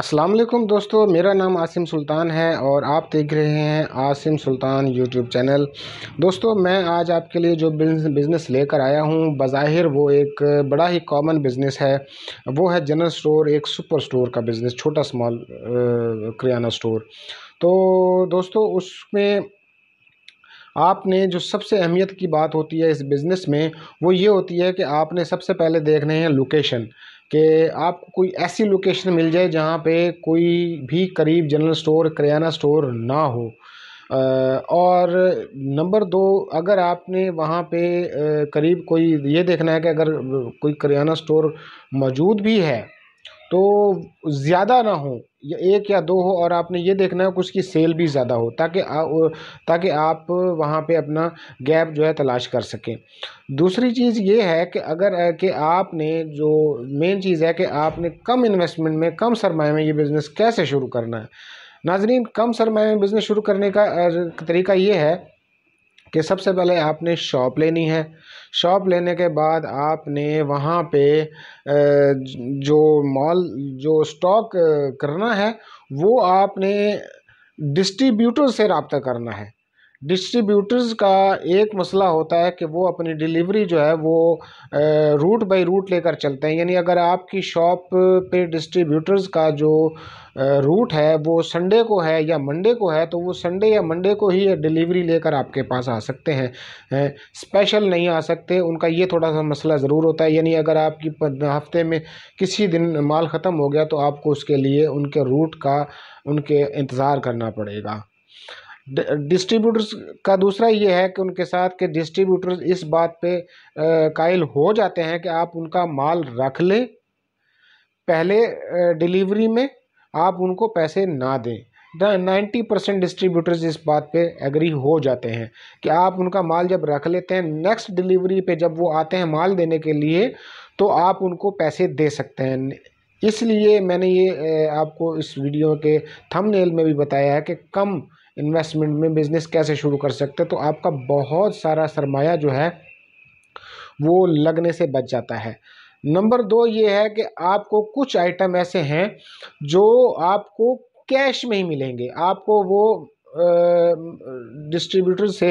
अस्सलाम वालेकुम दोस्तों मेरा नाम आसिम सुल्तान है और आप देख रहे हैं आसिम सुल्तान यूट्यूब चैनल दोस्तों मैं आज आपके लिए जो बिज़नेस लेकर आया हूँ बज़ाहिर वो एक बड़ा ही कॉमन बिज़नेस है वो है जनरल स्टोर एक सुपर स्टोर का बिज़नेस छोटा स्मॉल किराना स्टोर तो दोस्तों उसमें आपने जो सबसे अहमियत की बात होती है इस बिज़नेस में वो ये होती है कि आपने सबसे पहले देखने हैं लोकेशन कि आपको कोई ऐसी लोकेशन मिल जाए जहाँ पे कोई भी करीब जनरल स्टोर करियाना स्टोर ना हो और नंबर दो अगर आपने वहाँ पे करीब कोई ये देखना है कि अगर कोई करियाना स्टोर मौजूद भी है तो ज़्यादा ना हो या एक या दो हो और आपने ये देखना है कि उसकी सेल भी ज़्यादा हो ताकि आ, ताकि आप वहाँ पे अपना गैप जो है तलाश कर सकें दूसरी चीज़ ये है कि अगर कि आपने जो मेन चीज़ है कि आपने कम इन्वेस्टमेंट में कम सरमाए में ये बिज़नेस कैसे शुरू करना है नाजरीन कम सरमाए में बिज़नेस शुरू करने का तरीका ये है कि सबसे पहले आपने शॉप लेनी है शॉप लेने के बाद आपने वहाँ पे जो मॉल जो स्टॉक करना है वो आपने डिस्ट्रीब्यूटर से रबता करना है डिस्ट्रीब्यूटर्स का एक मसला होता है कि वो अपनी डिलीवरी जो है वो रूट बाय रूट लेकर चलते हैं यानी अगर आपकी शॉप पे डिस्ट्रीब्यूटर्स का जो रूट है वो संडे को है या मंडे को है तो वो संडे या मंडे को ही डिलीवरी लेकर आपके पास आ सकते हैं स्पेशल नहीं आ सकते उनका ये थोड़ा सा मसला ज़रूर होता है यानी अगर आपकी हफ्ते में किसी दिन माल ख़त्म हो गया तो आपको उसके लिए उनके रूट का उनके इंतज़ार करना पड़ेगा डिस्ट्रीब्यूटर्स का दूसरा ये है कि उनके साथ के डिस्ट्रीब्यूटर्स इस बात पे कायल हो जाते हैं कि आप उनका माल रख लें पहले डिलीवरी में आप उनको पैसे ना दें नाइन्टी परसेंट डिस्ट्रीब्यूटर्स इस बात पे एग्री हो जाते हैं कि आप उनका माल जब रख लेते हैं नेक्स्ट डिलीवरी पे जब वो आते हैं माल देने के लिए तो आप उनको पैसे दे सकते हैं इसलिए मैंने ये आपको इस वीडियो के थंबनेल में भी बताया है कि कम इन्वेस्टमेंट में बिज़नेस कैसे शुरू कर सकते हैं तो आपका बहुत सारा सरमाया जो है वो लगने से बच जाता है नंबर दो ये है कि आपको कुछ आइटम ऐसे हैं जो आपको कैश में ही मिलेंगे आपको वो डिस्ट्रीब्यूटर से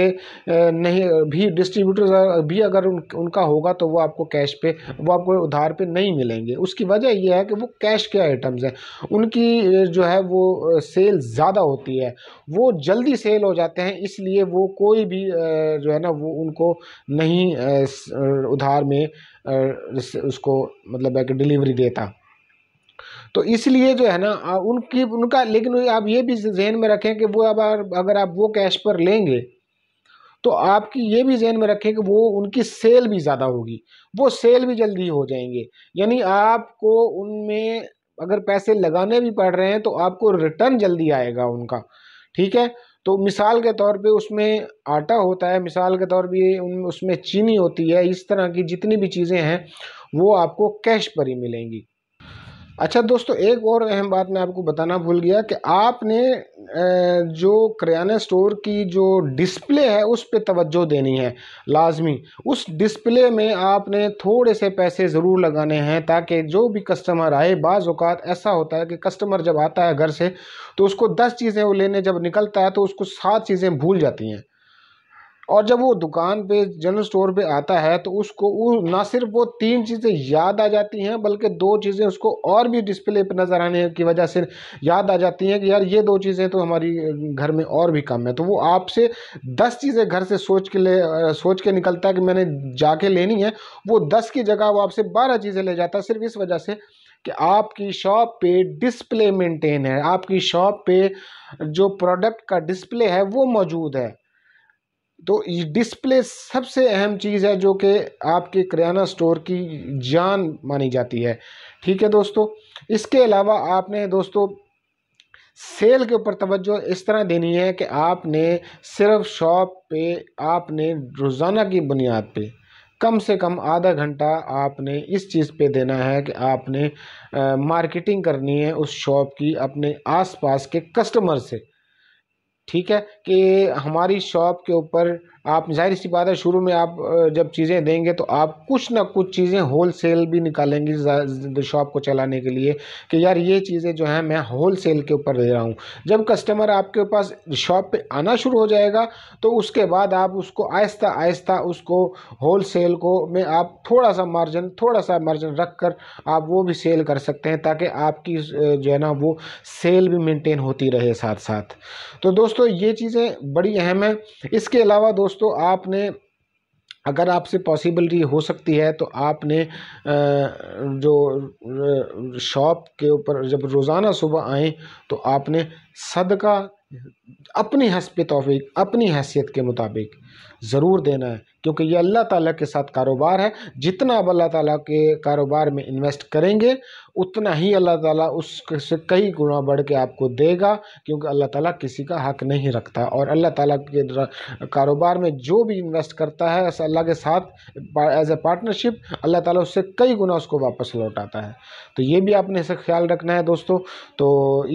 नहीं भी डिस्ट्रीब्यूटर भी अगर उन, उनका होगा तो वो आपको कैश पे वो आपको उधार पे नहीं मिलेंगे उसकी वजह यह है कि वो कैश के आइटम्स हैं उनकी जो है वो सेल ज़्यादा होती है वो जल्दी सेल हो जाते हैं इसलिए वो कोई भी जो है ना वो उनको नहीं उधार में उसको मतलब है कि डिलीवरी देता तो इसलिए जो है ना उनकी उनका लेकिन आप ये भी जहन में रखें कि वो अब अगर आप वो कैश पर लेंगे तो आपकी ये भी जहन में रखें कि वो उनकी सेल भी ज़्यादा होगी वो सेल भी जल्दी हो जाएंगे यानी आपको उनमें अगर पैसे लगाने भी पड़ रहे हैं तो आपको रिटर्न जल्दी आएगा उनका ठीक है तो मिसाल के तौर पे उसमें आटा होता है मिसाल के तौर पर उन उसमें चीनी होती है इस तरह की जितनी भी चीज़ें हैं वो आपको कैश पर ही मिलेंगी अच्छा दोस्तों एक और अहम बात मैं आपको बताना भूल गया कि आपने जो करियाने स्टोर की जो डिस्प्ले है उस पर तवज्जो देनी है लाजमी उस डिस्प्ले में आपने थोड़े से पैसे ज़रूर लगाने हैं ताकि जो भी कस्टमर आए बाज़ात ऐसा होता है कि कस्टमर जब आता है घर से तो उसको दस चीज़ें वो लेने जब निकलता है तो उसको सात चीज़ें भूल जाती हैं और जब वो दुकान पे जनरल स्टोर पे आता है तो उसको वो ना सिर्फ वो तीन चीज़ें याद आ जाती हैं बल्कि दो चीज़ें उसको और भी डिस्प्ले पे नज़र आने की वजह से याद आ जाती हैं कि यार ये दो चीज़ें तो हमारी घर में और भी कम है तो वो आपसे दस चीज़ें घर से सोच के ले सोच के निकलता है कि मैंने जाके लेनी है वो दस की जगह वो आपसे बारह चीज़ें ले जाता है सिर्फ इस वजह से कि आपकी शॉप पे डिस्प्ले मेंटेन है आपकी शॉप पे जो प्रोडक्ट का डिस्प्ले है वो मौजूद है तो डिस्प्ले सबसे अहम चीज़ है जो कि आपके करियाना स्टोर की जान मानी जाती है ठीक है दोस्तों इसके अलावा आपने दोस्तों सेल के ऊपर तवज्जो इस तरह देनी है कि आपने सिर्फ शॉप पे आपने रोज़ाना की बुनियाद पे कम से कम आधा घंटा आपने इस चीज़ पे देना है कि आपने आ, मार्केटिंग करनी है उस शॉप की अपने आसपास के कस्टमर से ठीक है कि हमारी शॉप के ऊपर आप जाहिर सी बात है शुरू में आप जब चीज़ें देंगे तो आप कुछ ना कुछ चीज़ें होल सेल भी निकालेंगी शॉप को चलाने के लिए कि यार ये चीज़ें जो हैं मैं होल सेल के ऊपर दे रहा हूँ जब कस्टमर आपके पास शॉप पे आना शुरू हो जाएगा तो उसके बाद आप उसको आहिस्ता आहिस्ता उसको होल सेल को में आप थोड़ा सा मार्जिन थोड़ा सा मार्जिन रख कर आप वो भी सेल कर सकते हैं ताकि आपकी जो है ना वो सेल भी मेनटेन होती रहे साथ साथ तो दोस्तों ये चीज़ें बड़ी अहम है इसके अलावा दोस्तों दोस्तों आपने अगर आपसे पॉसिबिलिटी हो सकती है तो आपने जो शॉप के ऊपर जब रोज़ाना सुबह आएँ तो आपने सदका अपनी तोफी अपनी हैसियत के मुताबिक ज़रूर देना है क्योंकि ये अल्लाह ताला के साथ कारोबार है जितना आप अल्लाह ताला के कारोबार में इन्वेस्ट करेंगे उतना ही अल्लाह ताला उससे कई गुना बढ़ के आपको देगा क्योंकि अल्लाह ताला किसी का हक नहीं रखता और अल्लाह ताला के कारोबार में जो भी इन्वेस्ट करता है अल्लाह के साथ एज ए पार्टनरशिप अल्लाह ताली उससे कई गुना उसको वापस लौटाता है तो ये भी आपने इसे ख्याल रखना है दोस्तों तो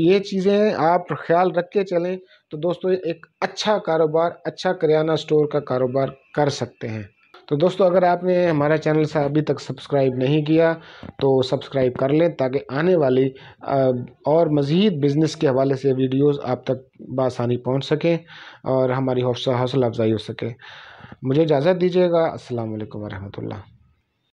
ये चीज़ें आप ख्याल रख के चल डालें तो दोस्तों एक अच्छा कारोबार अच्छा करियाना स्टोर का कारोबार कर सकते हैं तो दोस्तों अगर आपने हमारा चैनल से अभी तक सब्सक्राइब नहीं किया तो सब्सक्राइब कर लें ताकि आने वाली और मज़ीद बिज़नेस के हवाले से वीडियोस आप तक बसानी पहुंच सकें और हमारी हौसला हौसला अफजाई हो सके मुझे इजाज़त दीजिएगा असल वरहमल